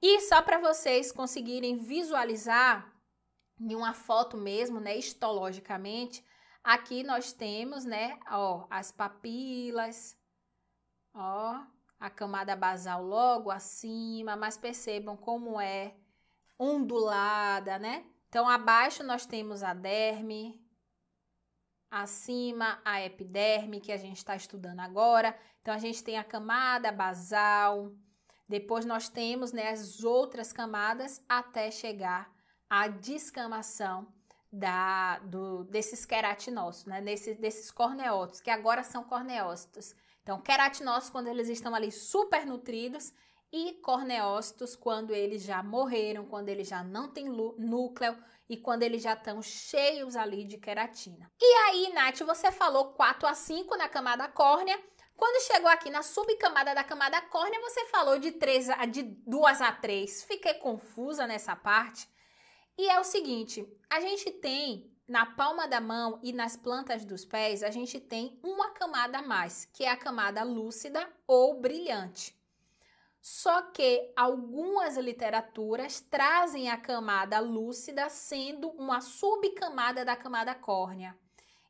E só para vocês conseguirem visualizar em uma foto mesmo, né, histologicamente, aqui nós temos, né, ó, as papilas, ó, a camada basal logo acima, mas percebam como é ondulada, né? Então, abaixo nós temos a derme, acima a epiderme, que a gente está estudando agora. Então, a gente tem a camada basal, depois nós temos né, as outras camadas até chegar à descamação da, do, desses queratinócitos, né, desse, desses corneócitos, que agora são corneócitos. Então, queratinócitos, quando eles estão ali supernutridos e corneócitos quando eles já morreram, quando eles já não têm núcleo e quando eles já estão cheios ali de queratina. E aí, Nath, você falou 4 a 5 na camada córnea. Quando chegou aqui na subcamada da camada córnea, você falou de 3 a, de 2 a 3. Fiquei confusa nessa parte. E é o seguinte, a gente tem na palma da mão e nas plantas dos pés, a gente tem uma camada a mais, que é a camada lúcida ou brilhante. Só que algumas literaturas trazem a camada lúcida sendo uma subcamada da camada córnea.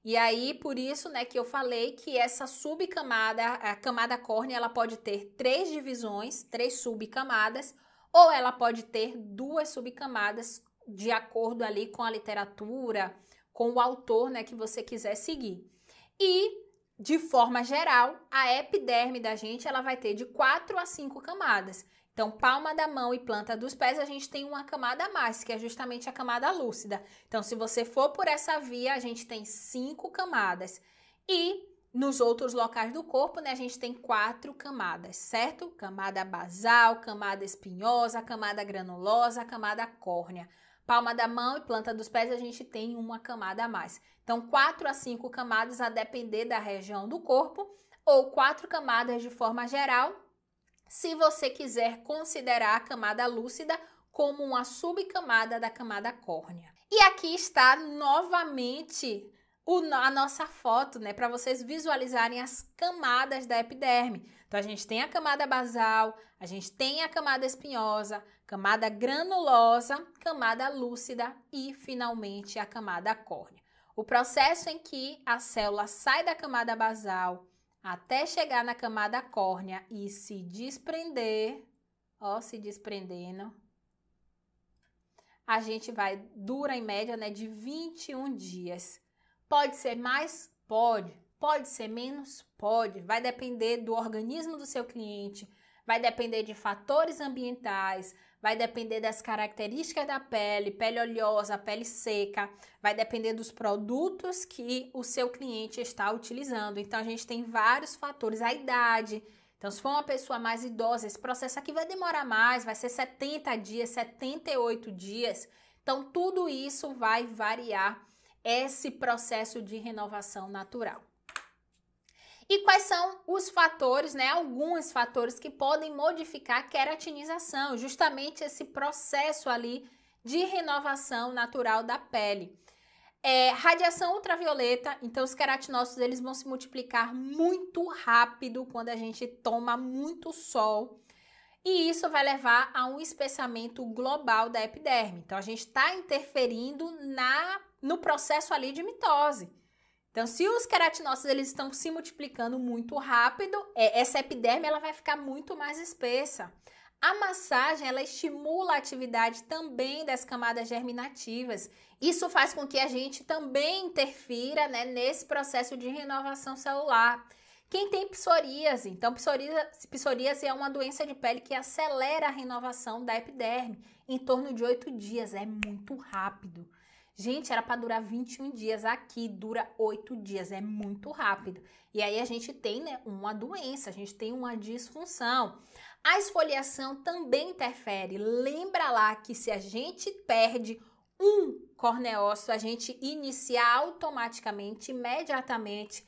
E aí, por isso, né, que eu falei que essa subcamada, a camada córnea, ela pode ter três divisões, três subcamadas, ou ela pode ter duas subcamadas, de acordo ali com a literatura, com o autor, né, que você quiser seguir. E de forma geral, a epiderme da gente ela vai ter de 4 a 5 camadas. Então, palma da mão e planta dos pés, a gente tem uma camada a mais, que é justamente a camada lúcida. Então, se você for por essa via, a gente tem cinco camadas. E nos outros locais do corpo, né, a gente tem quatro camadas, certo? Camada basal, camada espinhosa, camada granulosa, camada córnea. Palma da mão e planta dos pés, a gente tem uma camada a mais. Então, quatro a cinco camadas a depender da região do corpo, ou quatro camadas de forma geral, se você quiser considerar a camada lúcida como uma subcamada da camada córnea. E aqui está novamente o, a nossa foto, né, para vocês visualizarem as camadas da epiderme. Então a gente tem a camada basal, a gente tem a camada espinhosa, camada granulosa, camada lúcida e finalmente a camada córnea. O processo em que a célula sai da camada basal até chegar na camada córnea e se desprender, ó, se desprendendo, a gente vai, dura em média, né, de 21 dias. Pode ser mais? Pode. Pode ser menos? Pode. Vai depender do organismo do seu cliente, vai depender de fatores ambientais, vai depender das características da pele, pele oleosa, pele seca, vai depender dos produtos que o seu cliente está utilizando. Então a gente tem vários fatores, a idade. Então, se for uma pessoa mais idosa, esse processo aqui vai demorar mais, vai ser 70 dias, 78 dias. Então, tudo isso vai variar esse processo de renovação natural. E quais são os fatores, né? Alguns fatores que podem modificar a queratinização, justamente esse processo ali de renovação natural da pele. É, radiação ultravioleta, então os queratinócitos eles vão se multiplicar muito rápido quando a gente toma muito sol. E isso vai levar a um espessamento global da epiderme. Então a gente está interferindo na no processo ali de mitose. Então, se os queratinócitos eles estão se multiplicando muito rápido, é, essa epiderme ela vai ficar muito mais espessa. A massagem ela estimula a atividade também das camadas germinativas. Isso faz com que a gente também interfira né, nesse processo de renovação celular. Quem tem psoríase, então psoríase, psoríase é uma doença de pele que acelera a renovação da epiderme em torno de oito dias, é muito rápido. Gente, era para durar 21 dias, aqui dura 8 dias, é muito rápido. E aí a gente tem né, uma doença, a gente tem uma disfunção. A esfoliação também interfere. Lembra lá que se a gente perde um corneócito, a gente inicia automaticamente, imediatamente,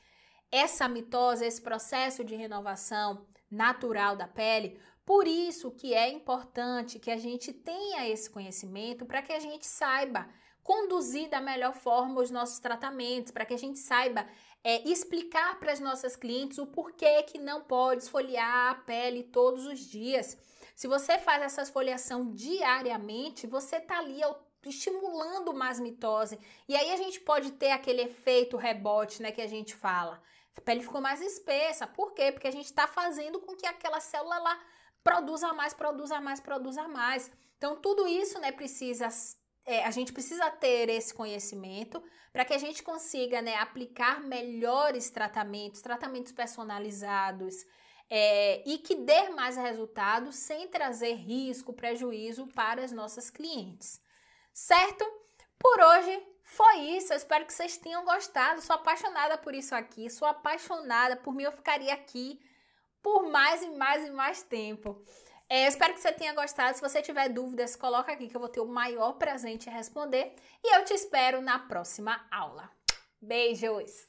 essa mitose, esse processo de renovação natural da pele. Por isso que é importante que a gente tenha esse conhecimento para que a gente saiba conduzir da melhor forma os nossos tratamentos, para que a gente saiba é, explicar para as nossas clientes o porquê que não pode esfoliar a pele todos os dias. Se você faz essa esfoliação diariamente, você está ali estimulando mais mitose. E aí a gente pode ter aquele efeito rebote, né, que a gente fala. A pele ficou mais espessa. Por quê? Porque a gente está fazendo com que aquela célula lá produza mais, produza mais, produza mais. Então tudo isso, né, precisa é, a gente precisa ter esse conhecimento para que a gente consiga né, aplicar melhores tratamentos, tratamentos personalizados é, e que dê mais resultado sem trazer risco, prejuízo para as nossas clientes. Certo? Por hoje foi isso. Eu espero que vocês tenham gostado. Sou apaixonada por isso aqui, sou apaixonada por mim. Eu ficaria aqui por mais e mais e mais tempo. É, espero que você tenha gostado. Se você tiver dúvidas, coloca aqui que eu vou ter o maior prazer em te responder. E eu te espero na próxima aula. Beijos!